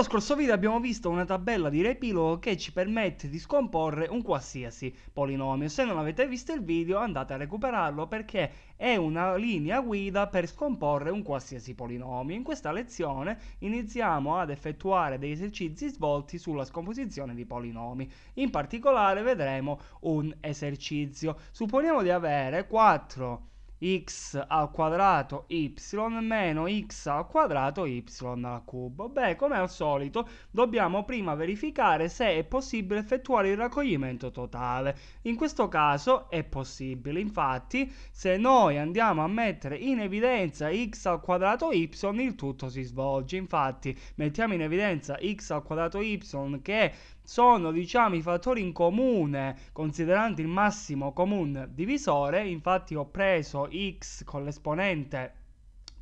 Nello scorso video abbiamo visto una tabella di riepilogo che ci permette di scomporre un qualsiasi polinomio. Se non avete visto il video andate a recuperarlo perché è una linea guida per scomporre un qualsiasi polinomio. In questa lezione iniziamo ad effettuare degli esercizi svolti sulla scomposizione di polinomi. In particolare vedremo un esercizio. Supponiamo di avere 4 x al quadrato y meno x al quadrato y al cubo. Beh, come al solito, dobbiamo prima verificare se è possibile effettuare il raccoglimento totale. In questo caso è possibile, infatti, se noi andiamo a mettere in evidenza x al quadrato y, il tutto si svolge. Infatti, mettiamo in evidenza x al quadrato y che sono diciamo i fattori in comune considerando il massimo comune divisore infatti ho preso x con l'esponente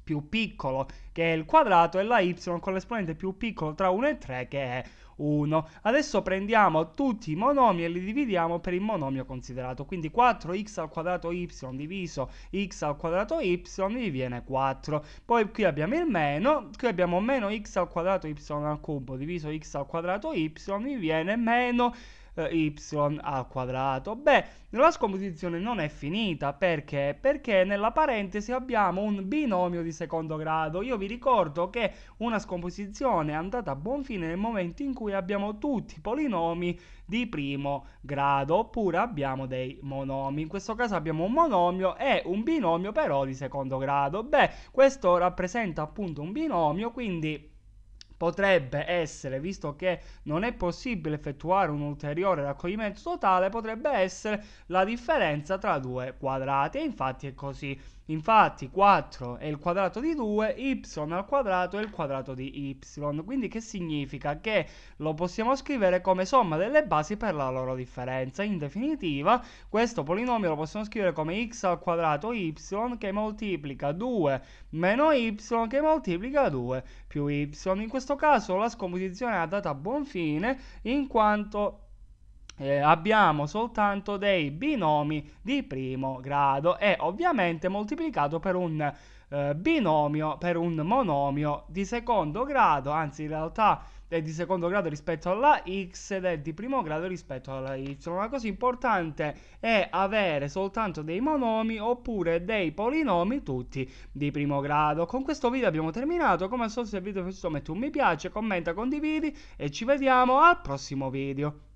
più piccolo che è il quadrato e la y con l'esponente più piccolo tra 1 e 3 che è 1. Adesso prendiamo tutti i monomi e li dividiamo per il monomio considerato, quindi 4x al quadrato y diviso x al quadrato y mi viene 4. Poi qui abbiamo il meno, qui abbiamo meno x al quadrato y al cubo diviso x al quadrato y mi viene meno eh, y al quadrato. Beh, la scomposizione non è finita, perché? Perché nella parentesi abbiamo un binomio di secondo grado. Io vi ricordo che una scomposizione è andata a buon fine nel momento in cui abbiamo tutti i polinomi di primo grado, oppure abbiamo dei monomi. In questo caso abbiamo un monomio e un binomio però di secondo grado. Beh, questo rappresenta appunto un binomio, quindi potrebbe essere, visto che non è possibile effettuare un ulteriore raccoglimento totale, potrebbe essere la differenza tra due quadrati. E infatti è così. Infatti 4 è il quadrato di 2, y al quadrato è il quadrato di y. Quindi che significa? Che lo possiamo scrivere come somma delle basi per la loro differenza. In definitiva, questo polinomio lo possiamo scrivere come x al quadrato y che moltiplica 2 meno y che moltiplica 2 più y. In questo caso la scomposizione è andata a buon fine in quanto eh, abbiamo soltanto dei binomi di primo grado e ovviamente moltiplicato per un eh, binomio, per un monomio di secondo grado, anzi in realtà è di secondo grado rispetto alla x ed è di primo grado rispetto alla y. Una cosa importante è avere soltanto dei monomi oppure dei polinomi tutti di primo grado. Con questo video abbiamo terminato, come al solito se il video è piaciuto metti un mi piace, commenta, condividi e ci vediamo al prossimo video.